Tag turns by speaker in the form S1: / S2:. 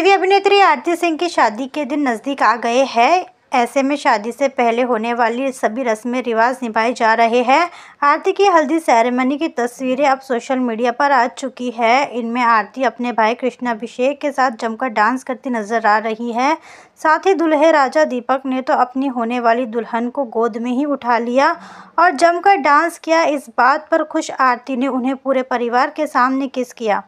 S1: TV अभिनेत्री आरती सिंह की शादी के दिन नज़दीक आ गए हैं ऐसे में शादी से पहले होने वाली सभी रस्में रिवाज निभाए जा रहे हैं आरती की हल्दी सेरेमनी की तस्वीरें अब सोशल मीडिया पर आ चुकी है इनमें आरती अपने भाई कृष्णाभिषेक के साथ जमकर डांस करती नजर आ रही है साथ ही दुल्हे राजा दीपक ने तो अपनी होने वाली दुल्हन को गोद में ही उठा लिया और जमकर डांस किया इस बात पर खुश आरती ने उन्हें पूरे परिवार के सामने किस किया